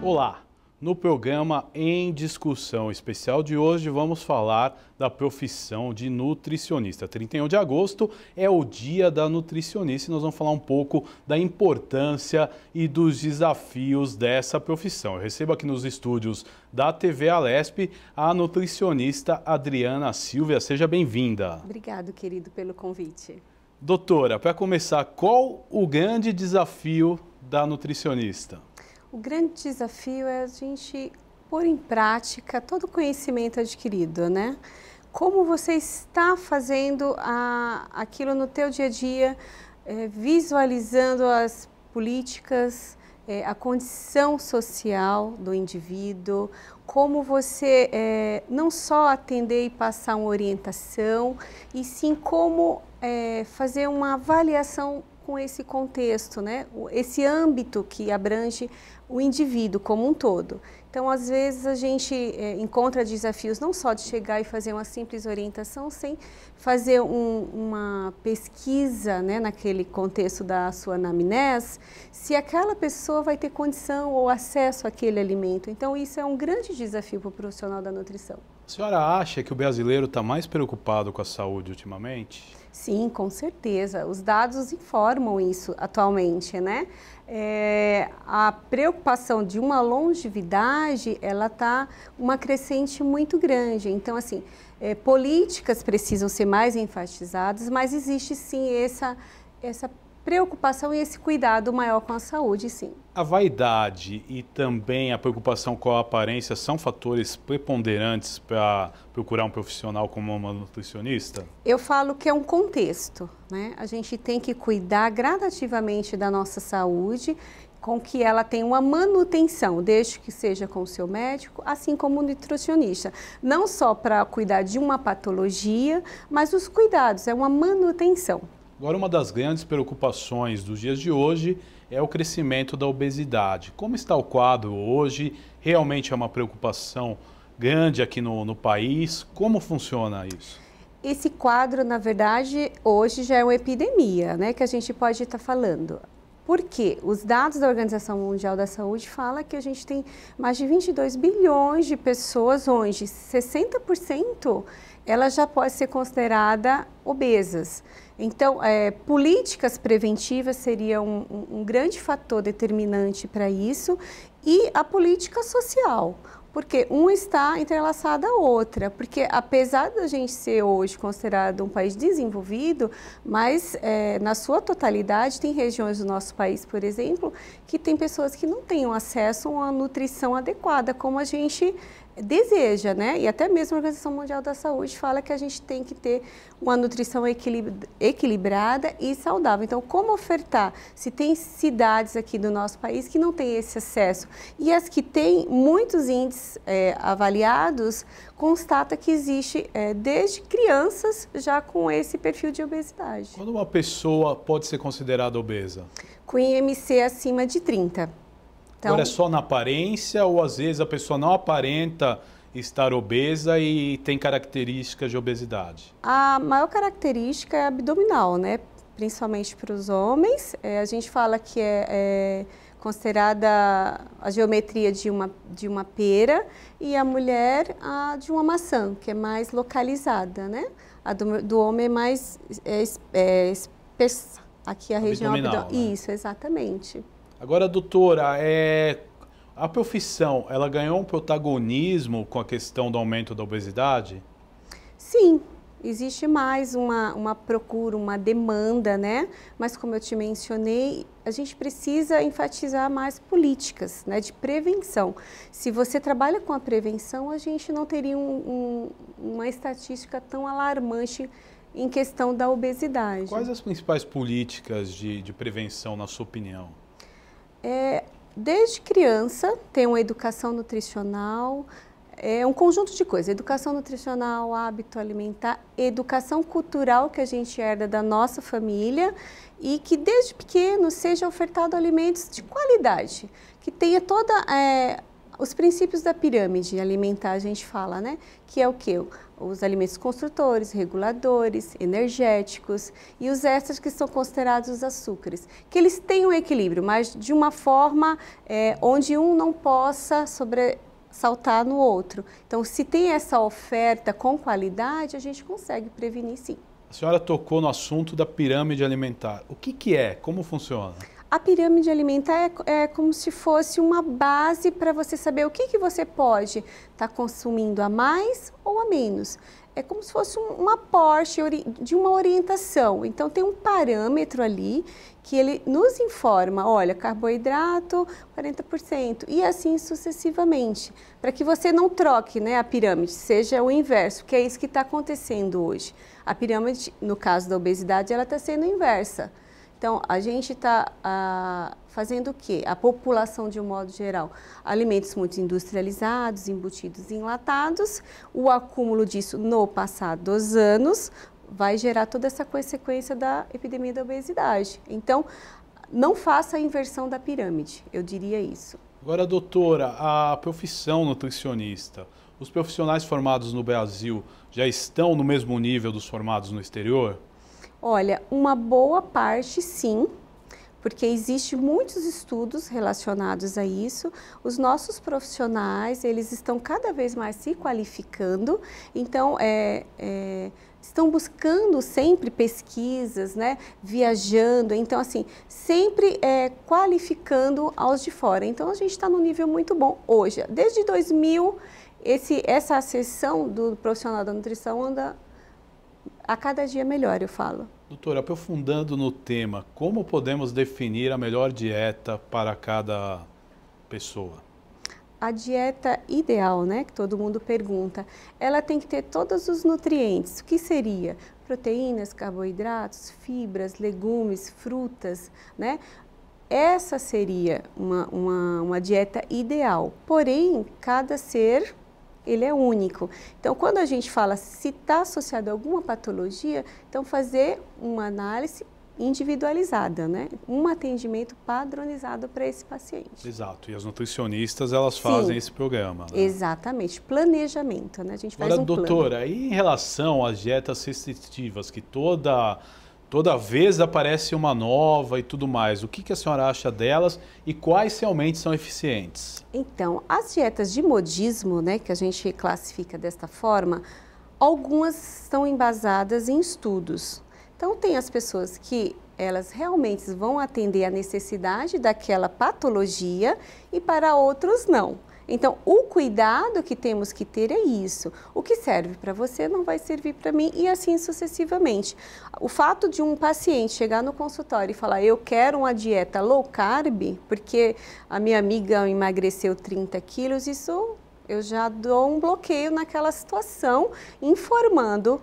Olá! No programa Em Discussão Especial de hoje, vamos falar da profissão de nutricionista. 31 de agosto é o Dia da Nutricionista e nós vamos falar um pouco da importância e dos desafios dessa profissão. Eu recebo aqui nos estúdios da TV Alesp a nutricionista Adriana Silvia. Seja bem-vinda. Obrigado, querido, pelo convite. Doutora, para começar, qual o grande desafio da nutricionista? O grande desafio é a gente pôr em prática todo o conhecimento adquirido, né? Como você está fazendo a, aquilo no teu dia a dia, é, visualizando as políticas, é, a condição social do indivíduo, como você é, não só atender e passar uma orientação, e sim como é, fazer uma avaliação com esse contexto, né? esse âmbito que abrange o indivíduo como um todo. Então, às vezes, a gente é, encontra desafios não só de chegar e fazer uma simples orientação, sem fazer um, uma pesquisa né, naquele contexto da sua anamnese, se aquela pessoa vai ter condição ou acesso àquele alimento. Então, isso é um grande desafio para o profissional da nutrição. A senhora acha que o brasileiro está mais preocupado com a saúde ultimamente? Sim, com certeza. Os dados informam isso atualmente, né? É, a preocupação de uma longevidade, ela está uma crescente muito grande. Então, assim, é, políticas precisam ser mais enfatizadas, mas existe sim essa, essa preocupação e esse cuidado maior com a saúde, sim. A vaidade e também a preocupação com a aparência são fatores preponderantes para procurar um profissional como uma nutricionista? Eu falo que é um contexto, né? A gente tem que cuidar gradativamente da nossa saúde com que ela tenha uma manutenção, desde que seja com o seu médico, assim como o nutricionista. Não só para cuidar de uma patologia, mas os cuidados, é uma manutenção. Agora, uma das grandes preocupações dos dias de hoje é o crescimento da obesidade. Como está o quadro hoje? Realmente é uma preocupação grande aqui no, no país? Como funciona isso? Esse quadro, na verdade, hoje já é uma epidemia, né, que a gente pode estar falando. Porque os dados da Organização Mundial da Saúde falam que a gente tem mais de 22 bilhões de pessoas onde 60% ela já pode ser considerada obesas. Então, é, políticas preventivas seriam um, um grande fator determinante para isso e a política social porque uma está entrelaçada à outra. Porque apesar da gente ser hoje considerado um país desenvolvido, mas é, na sua totalidade tem regiões do nosso país, por exemplo, que tem pessoas que não têm acesso a uma nutrição adequada, como a gente deseja, né? E até mesmo a Organização Mundial da Saúde fala que a gente tem que ter uma nutrição equilibrada e saudável. Então, como ofertar? Se tem cidades aqui do nosso país que não têm esse acesso e as que têm muitos índices é, avaliados, constata que existe é, desde crianças já com esse perfil de obesidade. Quando uma pessoa pode ser considerada obesa? Com IMC acima de 30. Então... Agora é só na aparência ou às vezes a pessoa não aparenta estar obesa e tem características de obesidade? A maior característica é abdominal, né? Principalmente para os homens. É, a gente fala que é, é considerada a geometria de uma, de uma pera e a mulher a de uma maçã, que é mais localizada, né? A do, do homem é mais é, é, aqui a abdominal, região abdominal. Né? Isso, exatamente. Agora, doutora, é, a profissão, ela ganhou um protagonismo com a questão do aumento da obesidade? Sim, existe mais uma, uma procura, uma demanda, né? Mas como eu te mencionei, a gente precisa enfatizar mais políticas né, de prevenção. Se você trabalha com a prevenção, a gente não teria um, um, uma estatística tão alarmante em questão da obesidade. Quais as principais políticas de, de prevenção, na sua opinião? é, desde criança tem uma educação nutricional, é um conjunto de coisas, educação nutricional, hábito alimentar, educação cultural que a gente herda da nossa família e que desde pequeno seja ofertado alimentos de qualidade, que tenha toda é, os princípios da pirâmide alimentar a gente fala, né? Que é o que? os alimentos construtores, reguladores, energéticos e os extras que são considerados os açúcares, que eles têm um equilíbrio, mas de uma forma é, onde um não possa sobressaltar saltar no outro. Então, se tem essa oferta com qualidade, a gente consegue prevenir sim. A senhora tocou no assunto da pirâmide alimentar. O que, que é? Como funciona? A pirâmide alimentar é, é como se fosse uma base para você saber o que, que você pode estar tá consumindo a mais ou a menos é como se fosse um, um de uma orientação. Então, tem um parâmetro ali que ele nos informa, olha, carboidrato 40% e assim sucessivamente, para que você não troque né, a pirâmide, seja o inverso, que é isso que está acontecendo hoje. A pirâmide, no caso da obesidade, ela está sendo inversa. Então, a gente está ah, fazendo o quê? A população, de um modo geral, alimentos muito industrializados, embutidos e enlatados, o acúmulo disso no passar dos anos vai gerar toda essa consequência da epidemia da obesidade. Então, não faça a inversão da pirâmide, eu diria isso. Agora, doutora, a profissão nutricionista, os profissionais formados no Brasil já estão no mesmo nível dos formados no exterior? Olha, uma boa parte sim, porque existe muitos estudos relacionados a isso. Os nossos profissionais, eles estão cada vez mais se qualificando, então é, é, estão buscando sempre pesquisas, né, viajando, então assim, sempre é, qualificando aos de fora. Então a gente está num nível muito bom hoje. Desde 2000, esse, essa sessão do profissional da nutrição anda a cada dia melhor, eu falo. Doutora, aprofundando no tema, como podemos definir a melhor dieta para cada pessoa? A dieta ideal, né, que todo mundo pergunta, ela tem que ter todos os nutrientes. O que seria? Proteínas, carboidratos, fibras, legumes, frutas, né? Essa seria uma, uma, uma dieta ideal. Porém, cada ser ele é único. Então, quando a gente fala se está associado a alguma patologia, então fazer uma análise individualizada, né? Um atendimento padronizado para esse paciente. Exato. E as nutricionistas elas fazem Sim, esse programa. Né? Exatamente. Planejamento, né? A gente Agora, um doutora, plano. em relação às dietas restritivas que toda Toda vez aparece uma nova e tudo mais. O que, que a senhora acha delas e quais realmente são eficientes? Então, as dietas de modismo, né, que a gente classifica desta forma, algumas são embasadas em estudos. Então, tem as pessoas que elas realmente vão atender à necessidade daquela patologia e para outros não. Então, o cuidado que temos que ter é isso. O que serve para você não vai servir para mim e assim sucessivamente. O fato de um paciente chegar no consultório e falar: "Eu quero uma dieta low carb, porque a minha amiga emagreceu 30 quilos", isso eu já dou um bloqueio naquela situação, informando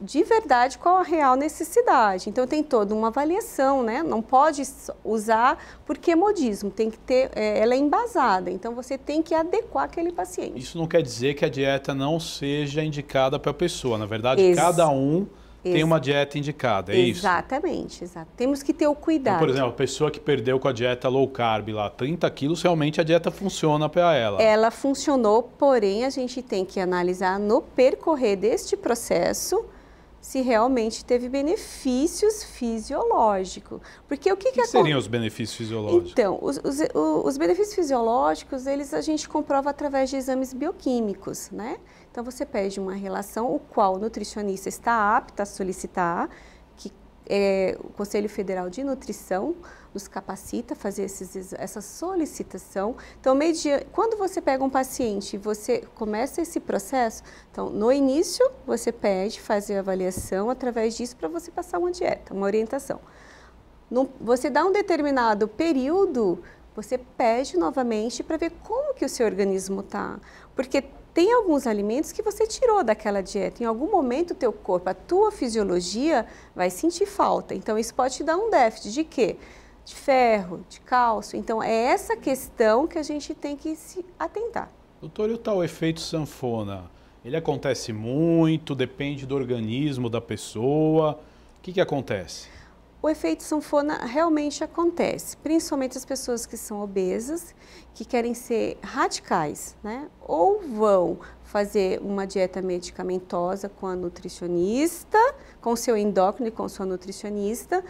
de verdade qual a real necessidade. Então tem toda uma avaliação, né? Não pode usar porque é modismo, tem que ter, é, ela é embasada. Então você tem que adequar aquele paciente. Isso não quer dizer que a dieta não seja indicada para a pessoa. Na verdade, Ex cada um Ex tem uma dieta indicada, é exatamente, isso? Exatamente, exato. Temos que ter o cuidado. Então, por exemplo, a pessoa que perdeu com a dieta low carb lá 30 quilos, realmente a dieta funciona para ela. Ela funcionou, porém a gente tem que analisar no percorrer deste processo se realmente teve benefícios fisiológicos. Porque o que, que, que seriam os benefícios fisiológicos? Então, os, os, os, benefícios fisiológicos, eles a gente comprova através de exames bioquímicos, né? Então, você pede uma relação, o qual o nutricionista está apto a solicitar, é, o Conselho Federal de Nutrição nos capacita a fazer esses, essa solicitação. Então, media, quando você pega um paciente e você começa esse processo, então, no início, você pede fazer a avaliação através disso para você passar uma dieta, uma orientação. No, você dá um determinado período, você pede novamente para ver como que o seu organismo está. Porque tem alguns alimentos que você tirou daquela dieta. Em algum momento, o teu corpo, a tua fisiologia vai sentir falta. Então, isso pode te dar um déficit de quê? De ferro, de cálcio. Então, é essa questão que a gente tem que se atentar. Doutor, e o tal efeito sanfona? Ele acontece muito, depende do organismo da pessoa. O que, que acontece? o efeito sanfona realmente acontece, principalmente as pessoas que são obesas, que querem ser radicais, né? Ou vão fazer uma dieta medicamentosa com a nutricionista, com seu endócrino e com sua nutricionista,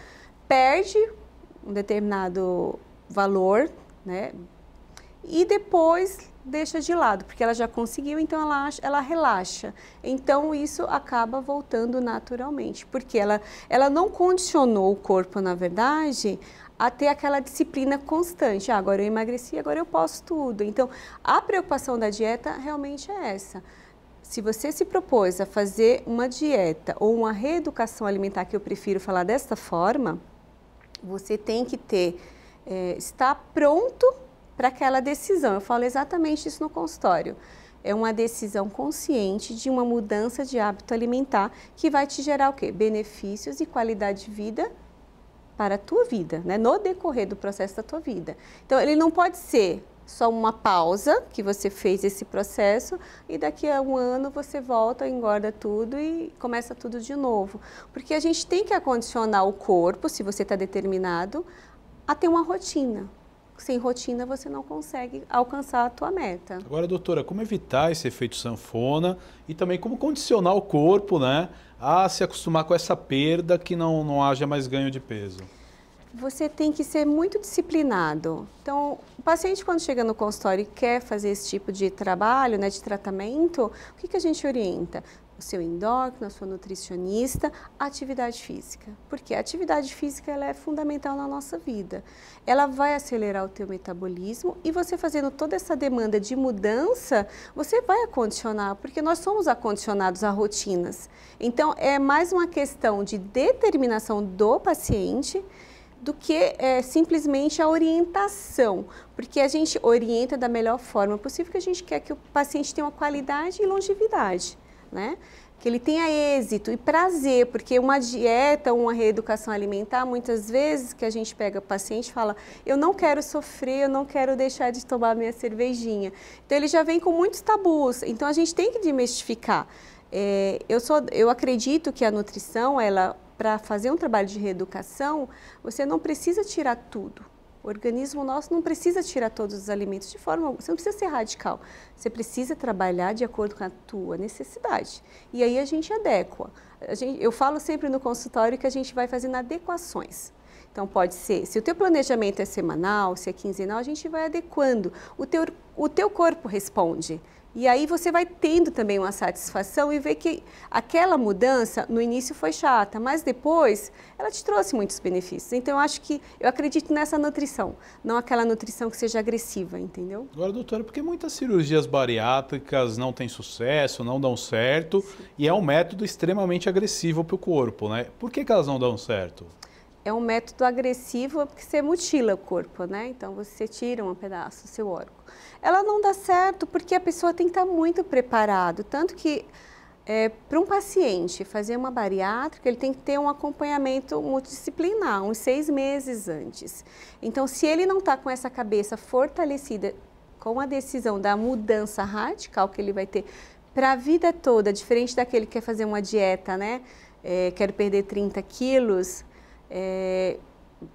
perde um determinado valor, né? e depois deixa de lado, porque ela já conseguiu, então ela, ela relaxa. Então isso acaba voltando naturalmente, porque ela, ela não condicionou o corpo, na verdade, a ter aquela disciplina constante. Ah, agora eu emagreci, agora eu posso tudo. Então a preocupação da dieta realmente é essa. Se você se propôs a fazer uma dieta ou uma reeducação alimentar, que eu prefiro falar desta forma, você tem que ter, é, estar pronto para aquela decisão. Eu falo exatamente isso no consultório. É uma decisão consciente de uma mudança de hábito alimentar que vai te gerar o quê? Benefícios e qualidade de vida para a tua vida, né? no decorrer do processo da tua vida. Então, ele não pode ser só uma pausa que você fez esse processo e daqui a um ano você volta, engorda tudo e começa tudo de novo. Porque a gente tem que acondicionar o corpo, se você está determinado, a ter uma rotina sem rotina você não consegue alcançar a tua meta. Agora, doutora, como evitar esse efeito sanfona e também como condicionar o corpo né, a se acostumar com essa perda que não, não haja mais ganho de peso? Você tem que ser muito disciplinado. Então, o paciente quando chega no consultório e quer fazer esse tipo de trabalho, né, de tratamento, o que, que a gente orienta? o seu endócrino, a sua nutricionista, a atividade física. Porque a atividade física ela é fundamental na nossa vida. Ela vai acelerar o teu metabolismo e você fazendo toda essa demanda de mudança, você vai acondicionar, porque nós somos acondicionados a rotinas. Então, é mais uma questão de determinação do paciente do que é, simplesmente a orientação, porque a gente orienta da melhor forma possível que a gente quer que o paciente tenha uma qualidade e longevidade né? Que ele tenha êxito e prazer, porque uma dieta, uma reeducação alimentar, muitas vezes que a gente pega paciente e fala: eu não quero sofrer, eu não quero deixar de tomar minha cervejinha. Então ele já vem com muitos tabus. Então a gente tem que desmistificar. É, eu, sou, eu acredito que a nutrição, ela para fazer um trabalho de reeducação, você não precisa tirar tudo. O organismo nosso não precisa tirar todos os alimentos de forma, você não precisa ser radical. Você precisa trabalhar de acordo com a tua necessidade. E aí a gente adequa. A gente, eu falo sempre no consultório que a gente vai fazendo adequações. Então pode ser, se o teu planejamento é semanal, se é quinzenal, a gente vai adequando. O teu, o teu corpo responde. E aí você vai tendo também uma satisfação e vê que aquela mudança no início foi chata, mas depois ela te trouxe muitos benefícios. Então eu acho que eu acredito nessa nutrição, não aquela nutrição que seja agressiva, entendeu? Agora, doutora, porque muitas cirurgias bariátricas não têm sucesso, não dão certo Sim. e é um método extremamente agressivo para o corpo, né? Por que, que elas não dão certo? é um método agressivo porque você mutila o corpo, né? Então você tira um pedaço do seu órgão. Ela não dá certo porque a pessoa tem que estar muito preparado, tanto que é, para um paciente fazer uma bariátrica, ele tem que ter um acompanhamento multidisciplinar, uns seis meses antes. Então, se ele não está com essa cabeça fortalecida com a decisão da mudança radical que ele vai ter para a vida toda, diferente daquele que quer fazer uma dieta, né? É, quero perder 30 quilos, é,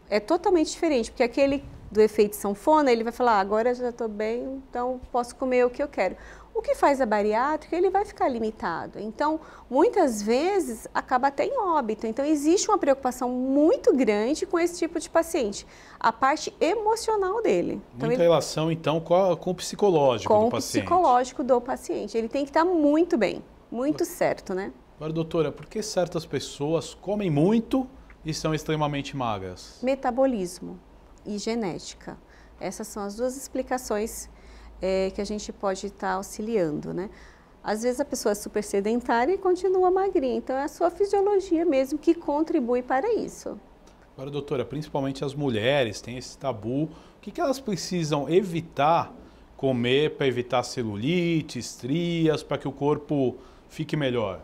é totalmente diferente, porque aquele do efeito sanfona, ele vai falar, ah, agora já estou bem, então posso comer o que eu quero. O que faz a bariátrica, ele vai ficar limitado. Então, muitas vezes, acaba até em óbito. Então, existe uma preocupação muito grande com esse tipo de paciente. A parte emocional dele. Então, Muita ele... relação, então, com, a, com o psicológico com do paciente. Com o psicológico do paciente. Ele tem que estar muito bem, muito certo, né? Agora, doutora, por que certas pessoas comem muito e são extremamente magras? Metabolismo e genética. Essas são as duas explicações é, que a gente pode estar tá auxiliando, né? Às vezes a pessoa é super sedentária e continua magrinha, então é a sua fisiologia mesmo que contribui para isso. Agora, doutora, principalmente as mulheres têm esse tabu. O que, que elas precisam evitar comer para evitar celulite, estrias, para que o corpo fique melhor?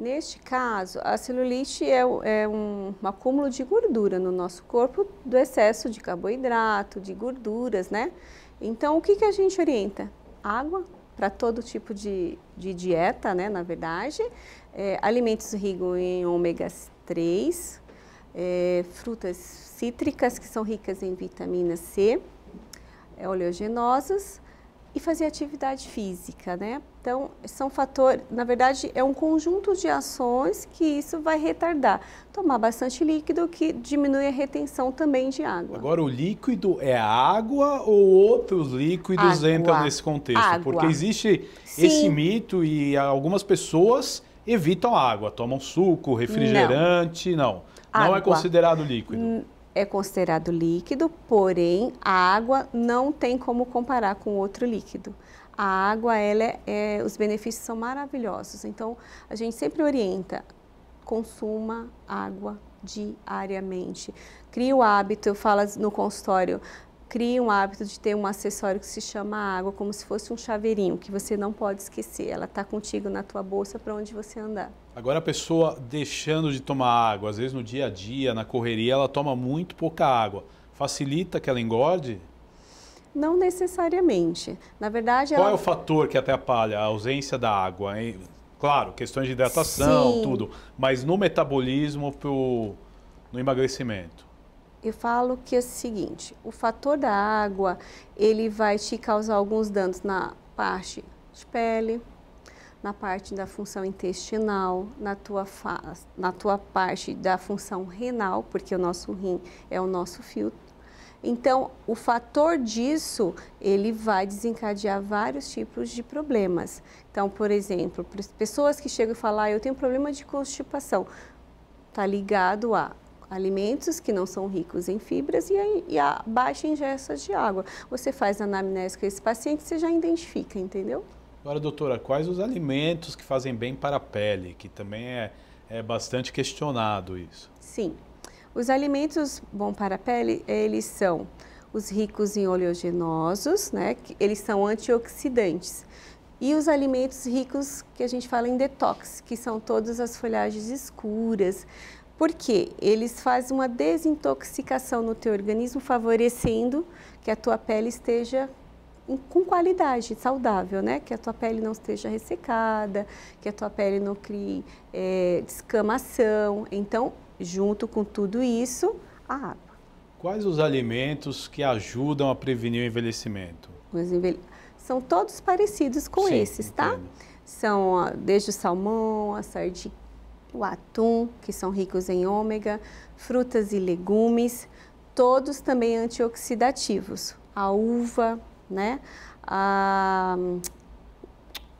Neste caso, a celulite é, é um, um, acúmulo de gordura no nosso corpo, do excesso de carboidrato, de gorduras, né? Então, o que, que a gente orienta? Água para todo tipo de, de, dieta, né? Na verdade, é, alimentos ricos em ômega 3, é, frutas cítricas que são ricas em vitamina C, oleogenosas e fazer atividade física, né? Então, são fatores, na verdade, é um conjunto de ações que isso vai retardar. Tomar bastante líquido que diminui a retenção também de água. Agora, o líquido é água ou outros líquidos água. entram nesse contexto? Água. Porque existe Sim. esse mito e algumas pessoas evitam a água, tomam suco, refrigerante, não. Não, não é considerado líquido. N é considerado líquido, porém a água não tem como comparar com outro líquido a água, ela é, é, os benefícios são maravilhosos. Então, a gente sempre orienta, consuma água diariamente. Crie o hábito, eu falo no consultório, crie um hábito de ter um acessório que se chama água, como se fosse um chaveirinho, que você não pode esquecer. Ela está contigo na tua bolsa para onde você andar. Agora a pessoa deixando de tomar água, às vezes no dia a dia, na correria, ela toma muito pouca água. Facilita que ela engorde? Não necessariamente. Na verdade, qual ela... é o fator que até apalha a ausência da água? Hein? Claro, questões de hidratação, Sim. tudo, mas no metabolismo, pro... no emagrecimento. Eu falo que é o seguinte: o fator da água ele vai te causar alguns danos na parte de pele, na parte da função intestinal, na tua, fa... na tua parte da função renal, porque o nosso rim é o nosso filtro então, o fator disso, ele vai desencadear vários tipos de problemas. Então, por exemplo, pessoas que chegam e falam, ah, eu tenho problema de constipação, está ligado a alimentos que não são ricos em fibras e a, e a baixa ingesta de água. Você faz anamnese com esse paciente, você já identifica, entendeu? Agora, doutora, quais os alimentos que fazem bem para a pele, que também é, é bastante questionado isso? Sim, os alimentos bons para a pele, eles são os ricos em oleogenosos, né? Eles são antioxidantes. E os alimentos ricos que a gente fala em detox, que são todas as folhagens escuras, por quê? eles fazem uma desintoxicação no teu organismo, favorecendo que a tua pele esteja com qualidade, saudável, né? Que a tua pele não esteja ressecada, que a tua pele não crie é, descamação. Então, junto com tudo isso, a água. Quais os alimentos que ajudam a prevenir o envelhecimento? São todos parecidos com Sim, esses, tá? Entendo. São desde o salmão, a sardinha, o atum, que são ricos em ômega, frutas e legumes, todos também antioxidativos. A uva, né? A...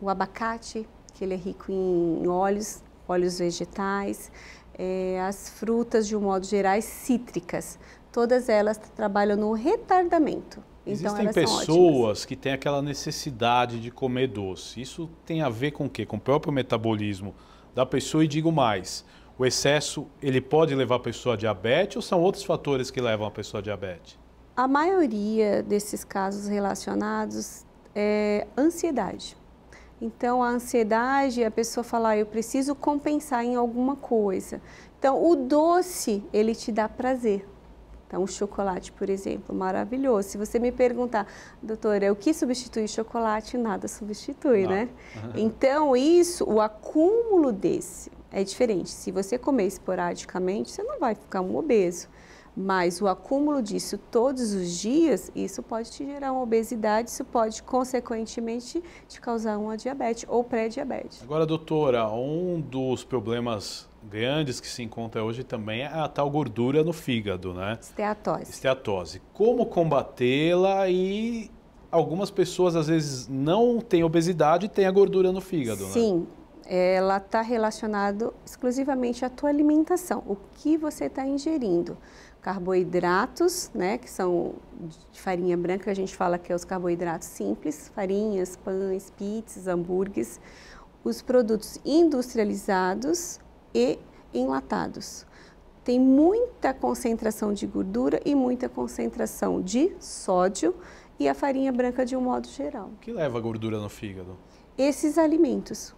o abacate, que ele é rico em óleos, óleos vegetais é, as frutas de um modo geral, cítricas. Todas elas trabalham no retardamento. Então, Existem pessoas que têm aquela necessidade de comer doce. Isso tem a ver com o quê? Com o próprio metabolismo da pessoa. E digo mais, o excesso ele pode levar a pessoa a diabetes ou são outros fatores que levam a pessoa a diabetes? A maioria desses casos relacionados é ansiedade. Então, a ansiedade, a pessoa fala, ah, eu preciso compensar em alguma coisa. Então, o doce, ele te dá prazer. Então, o chocolate, por exemplo, maravilhoso. Se você me perguntar, doutora, o que substitui chocolate? Nada substitui, Não. né? Então, isso, o acúmulo desse é diferente. Se você comer esporadicamente, você não vai ficar um obeso mas o acúmulo disso todos os dias, isso pode te gerar uma obesidade, isso pode, consequentemente, te causar uma diabetes ou pré-diabetes. Agora, doutora, um dos problemas grandes que se encontra hoje também é a tal gordura no fígado, né? Esteatose. Esteatose. Como combatê-la e algumas pessoas às vezes não têm obesidade e têm a gordura no fígado, né? Sim. Né? Ela está relacionada exclusivamente à tua alimentação, o que você está ingerindo carboidratos, né, que são de farinha branca, a gente fala que é os carboidratos simples, farinhas, pães, pizzas, hambúrgueres, os produtos industrializados e enlatados. Tem muita concentração de gordura e muita concentração de sódio e a farinha branca de um modo geral. O que leva gordura no fígado? Esses alimentos,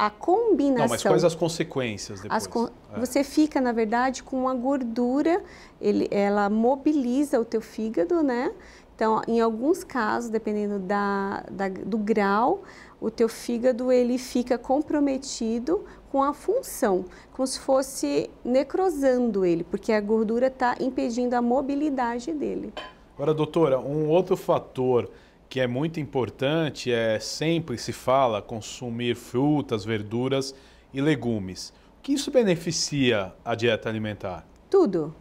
a combinação. Não, mas quais as consequências depois? As con é. Você fica, na verdade, com uma gordura, ele, ela mobiliza o teu fígado, né? Então, em alguns casos, dependendo da, da, do grau, o teu fígado ele fica comprometido com a função, como se fosse necrosando ele, porque a gordura está impedindo a mobilidade dele. Agora, doutora, um outro fator que é muito importante é sempre se fala consumir frutas, verduras e legumes. O que isso beneficia a dieta alimentar? Tudo.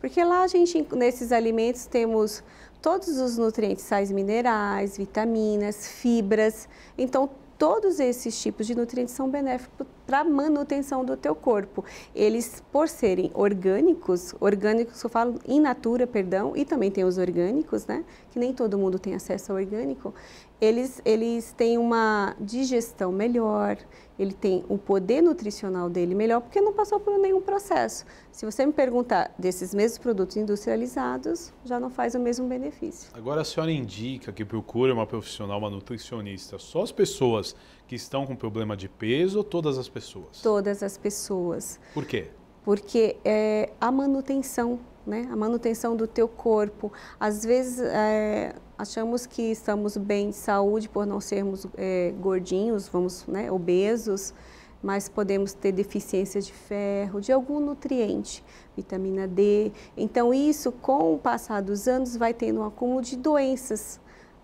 Porque lá a gente nesses alimentos temos todos os nutrientes, sais minerais, vitaminas, fibras. Então todos esses tipos de nutrientes são benéficos para manutenção do teu corpo. Eles, por serem orgânicos, orgânicos eu falo in natura, perdão, e também tem os orgânicos, né? Que nem todo mundo tem acesso ao orgânico. Eles, eles têm uma digestão melhor, ele tem o poder nutricional dele melhor, porque não passou por nenhum processo. Se você me perguntar desses mesmos produtos industrializados, já não faz o mesmo benefício. Agora a senhora indica que procura uma profissional, uma nutricionista, só as pessoas que estão com problema de peso ou todas as pessoas? Todas as pessoas. Por quê? Porque é, a manutenção, né? A manutenção do teu corpo. Às vezes é, achamos que estamos bem de saúde por não sermos é, gordinhos, vamos, né, obesos, mas podemos ter deficiência de ferro, de algum nutriente, vitamina D. Então isso, com o passar dos anos, vai tendo um acúmulo de doenças.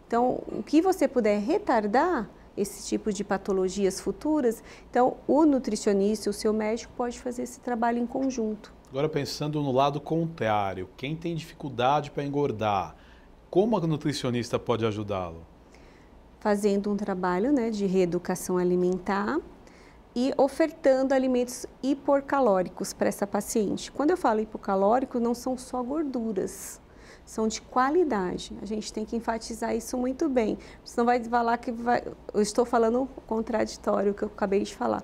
Então, o que você puder retardar, esse tipo de patologias futuras. Então, o nutricionista, o seu médico pode fazer esse trabalho em conjunto. Agora pensando no lado contrário, quem tem dificuldade para engordar, como a nutricionista pode ajudá-lo? Fazendo um trabalho né, de reeducação alimentar e ofertando alimentos hipocalóricos para essa paciente. Quando eu falo hipocalórico, não são só gorduras, são de qualidade. A gente tem que enfatizar isso muito bem. Você não vai falar que vai... eu estou falando contraditório que eu acabei de falar,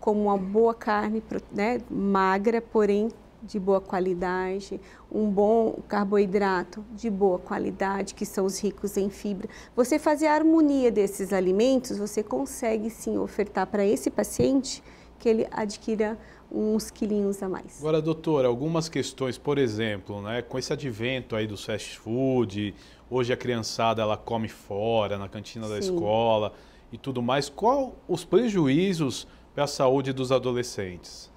como uma boa carne, né, magra, porém de boa qualidade, um bom carboidrato de boa qualidade, que são os ricos em fibra. Você fazer a harmonia desses alimentos, você consegue sim ofertar para esse paciente que ele adquira uns quilinhos a mais. Agora, doutora, algumas questões, por exemplo, né, com esse advento aí do fast food, hoje a criançada ela come fora, na cantina da escola e tudo mais, qual os prejuízos para a saúde dos adolescentes?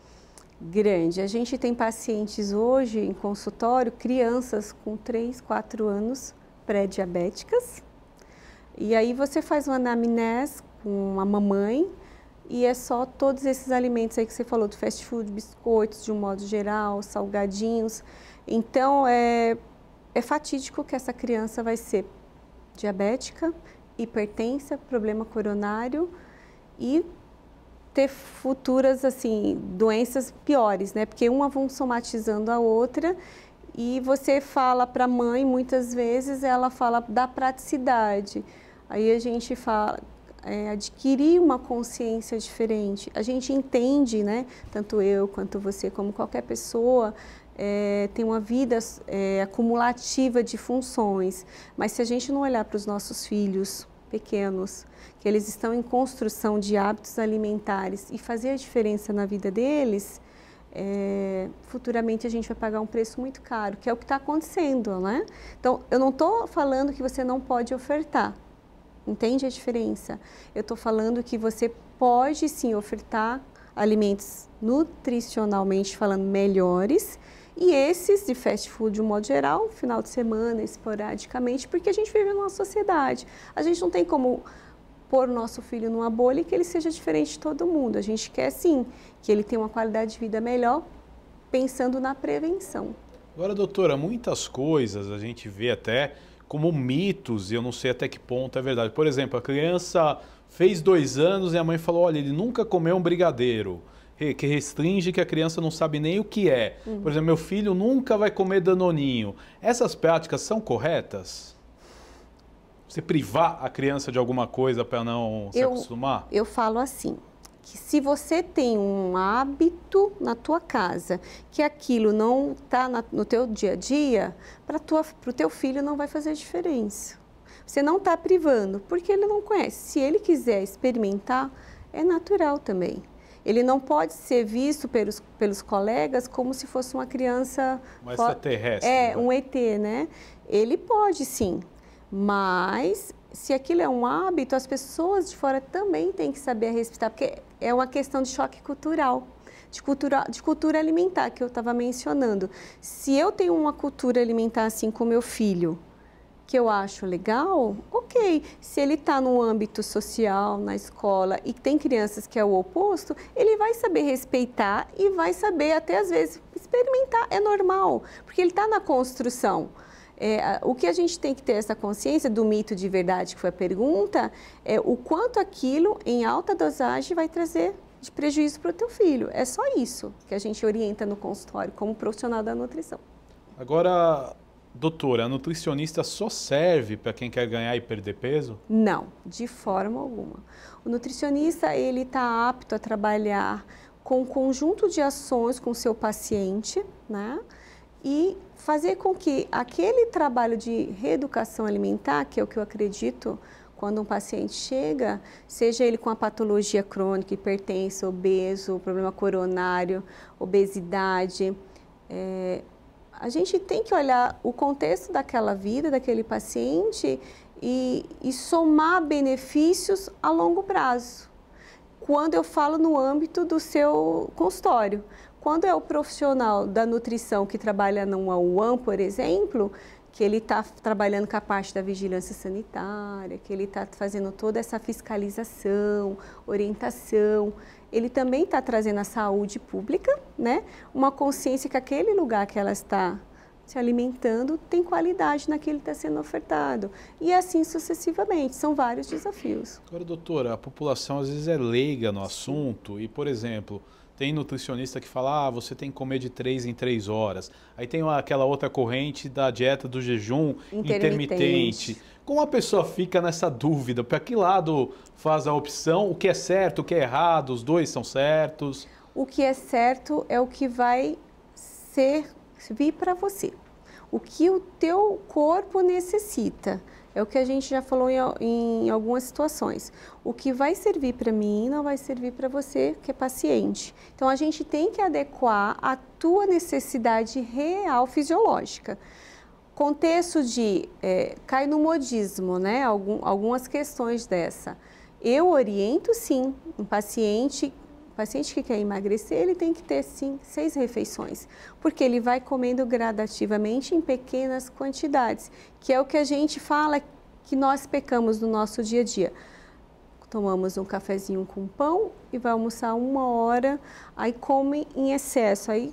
Grande. A gente tem pacientes hoje em consultório, crianças com 3, 4 anos pré-diabéticas. E aí você faz uma anamnese com a mamãe, e é só todos esses alimentos aí que você falou, do fast food, biscoitos de um modo geral, salgadinhos. Então, é, é fatídico que essa criança vai ser diabética, hipertensa, problema coronário e ter futuras assim doenças piores, né? Porque uma vão somatizando a outra e você fala para a mãe muitas vezes ela fala da praticidade. Aí a gente fala é, adquirir uma consciência diferente. A gente entende, né, tanto eu quanto você, como qualquer pessoa, é, tem uma vida é, acumulativa de funções, mas se a gente não olhar para os nossos filhos pequenos, que eles estão em construção de hábitos alimentares e fazer a diferença na vida deles, é, futuramente a gente vai pagar um preço muito caro, que é o que está acontecendo, né? Então, eu não estou falando que você não pode ofertar, Entende a diferença? Eu estou falando que você pode sim ofertar alimentos nutricionalmente falando melhores e esses de fast food de um modo geral, final de semana, esporadicamente, porque a gente vive numa sociedade. A gente não tem como pôr nosso filho numa bolha e que ele seja diferente de todo mundo. A gente quer sim que ele tenha uma qualidade de vida melhor, pensando na prevenção. Agora, doutora, muitas coisas a gente vê até como mitos, e eu não sei até que ponto é verdade. Por exemplo, a criança fez dois anos e a mãe falou: olha, ele nunca comeu um brigadeiro. Que restringe que a criança não sabe nem o que é. Uhum. Por exemplo, meu filho nunca vai comer danoninho. Essas práticas são corretas? Você privar a criança de alguma coisa para não eu, se acostumar? Eu falo assim: que se você tem um hábito na tua casa que aquilo não está no teu dia a dia, para o teu filho não vai fazer diferença. Você não está privando, porque ele não conhece. Se ele quiser experimentar, é natural também. Ele não pode ser visto pelos, pelos colegas como se fosse uma criança... Uma extraterrestre. É, né? um ET, né? Ele pode, sim. Mas se aquilo é um hábito, as pessoas de fora também têm que saber respeitar, porque é uma questão de choque cultural. De cultura, de cultura alimentar que eu estava mencionando. Se eu tenho uma cultura alimentar assim com meu filho, que eu acho legal, ok. Se ele está no âmbito social, na escola e tem crianças que é o oposto, ele vai saber respeitar e vai saber até às vezes experimentar. É normal, porque ele está na construção. É, o que a gente tem que ter essa consciência do mito de verdade, que foi a pergunta, é o quanto aquilo em alta dosagem vai trazer de prejuízo para o teu filho. É só isso que a gente orienta no consultório como profissional da nutrição. Agora, doutora, a nutricionista só serve para quem quer ganhar e perder peso? Não, de forma alguma. O nutricionista ele está apto a trabalhar com um conjunto de ações com o seu paciente, né? e fazer com que aquele trabalho de reeducação alimentar, que é o que eu acredito, quando um paciente chega, seja ele com a patologia crônica, hipertensão obeso, problema coronário, obesidade, é, a gente tem que olhar o contexto daquela vida, daquele paciente e, e somar benefícios a longo prazo. Quando eu falo no âmbito do seu consultório, quando é o profissional da nutrição que trabalha numa UAN, por exemplo, que ele está trabalhando com a parte da vigilância sanitária, que ele está fazendo toda essa fiscalização, orientação. Ele também está trazendo a saúde pública, né? Uma consciência que aquele lugar que ela está se alimentando tem qualidade naquilo que está sendo ofertado. E assim sucessivamente, são vários desafios. Agora, doutora, a população às vezes é leiga no assunto e, por exemplo, tem nutricionista que fala, ah, você tem que comer de três em três horas. Aí tem aquela outra corrente da dieta do jejum intermitente. intermitente. Como a pessoa fica nessa dúvida? Para que lado faz a opção? O que é certo, o que é errado? Os dois são certos? O que é certo é o que vai servir para você. O que o teu corpo necessita é o que a gente já falou em, em algumas situações. O que vai servir para mim não vai servir para você que é paciente. Então a gente tem que adequar a tua necessidade real fisiológica. Contexto de é, cai no modismo, né? Algum, algumas questões dessa. Eu oriento sim um paciente o paciente que quer emagrecer, ele tem que ter sim seis refeições, porque ele vai comendo gradativamente em pequenas quantidades, que é o que a gente fala que nós pecamos no nosso dia a dia. Tomamos um cafezinho com pão e vai almoçar uma hora, aí come em excesso, aí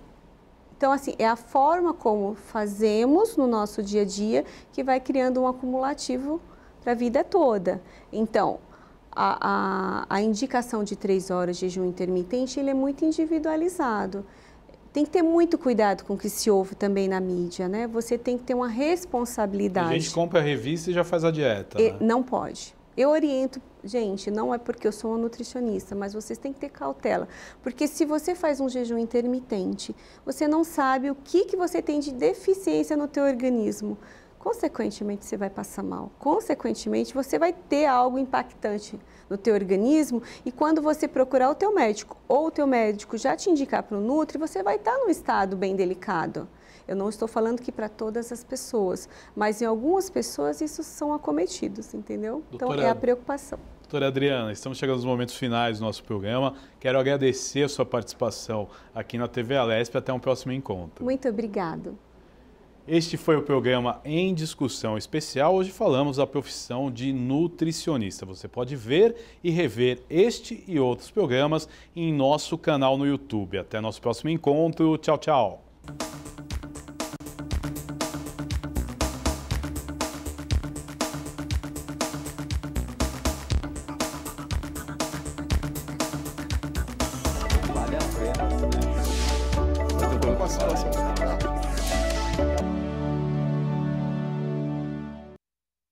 então, assim, é a forma como fazemos no nosso dia a dia que vai criando um acumulativo para a vida toda. Então, a, a, a indicação de três horas de jejum intermitente ele é muito individualizado tem que ter muito cuidado com o que se ouve também na mídia, né? Você tem que ter uma responsabilidade. A gente compra a revista e já faz a dieta. E, né? Não pode. Eu oriento, gente, não é porque eu sou uma nutricionista, mas vocês têm que ter cautela. Porque se você faz um jejum intermitente, você não sabe o que, que você tem de deficiência no teu organismo consequentemente você vai passar mal. Consequentemente, você vai ter algo impactante no teu organismo e quando você procurar o teu médico ou o teu médico já te indicar para o Nutri, você vai estar num estado bem delicado. Eu não estou falando que para todas as pessoas, mas em algumas pessoas isso são acometidos, entendeu? Doutora, então é a preocupação. Doutora Adriana, estamos chegando nos momentos finais do nosso programa. Quero agradecer a sua participação aqui na TV Alesp. Até um próximo encontro. Muito obrigado. Este foi o programa em discussão especial. Hoje falamos da profissão de nutricionista. Você pode ver e rever este e outros programas em nosso canal no YouTube. Até nosso próximo encontro. Tchau, tchau.